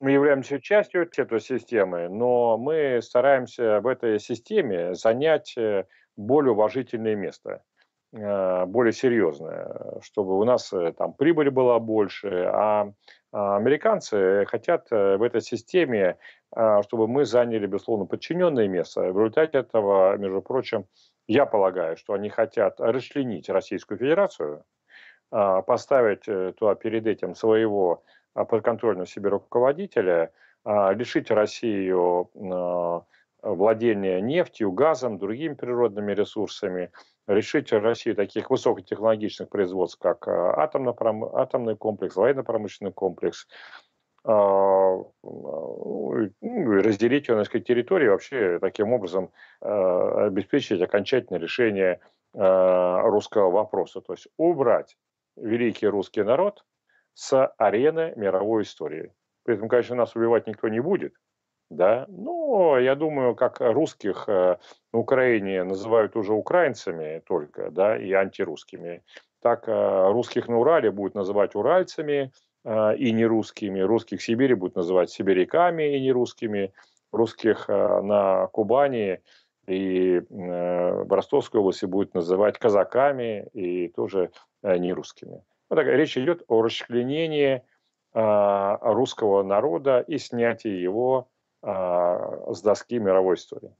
мы являемся частью этой системы, но мы стараемся в этой системе занять э, более уважительное место, э, более серьезное, чтобы у нас э, там прибыль была больше, а, а американцы хотят в этой системе, чтобы мы заняли, безусловно, подчиненное место. В результате этого, между прочим, я полагаю, что они хотят расчленить Российскую Федерацию, поставить туда перед этим своего а, подконтрольного себе руководителя, а, лишить Россию а, владения нефтью, газом, другими природными ресурсами, лишить Россию таких высокотехнологичных производств, как атомный комплекс, военно-промышленный комплекс, ну ну разделить ее на несколько территорий, вообще таким образом обеспечить окончательное решение русского вопроса. То есть убрать великий русский народ – с арены мировой истории. При этом, конечно, нас убивать никто не будет, да, но я думаю, как русских э, на Украине называют уже украинцами только, да, и антирусскими, так э, русских на Урале будут называть уральцами э, и нерусскими, русских в Сибири будут называть сибиряками и нерусскими, русских на Кубани и в Ростовской области будут называть казаками и тоже нерусскими. Ну, так, речь идет о расчленении э, русского народа и снятии его э, с доски мировой истории.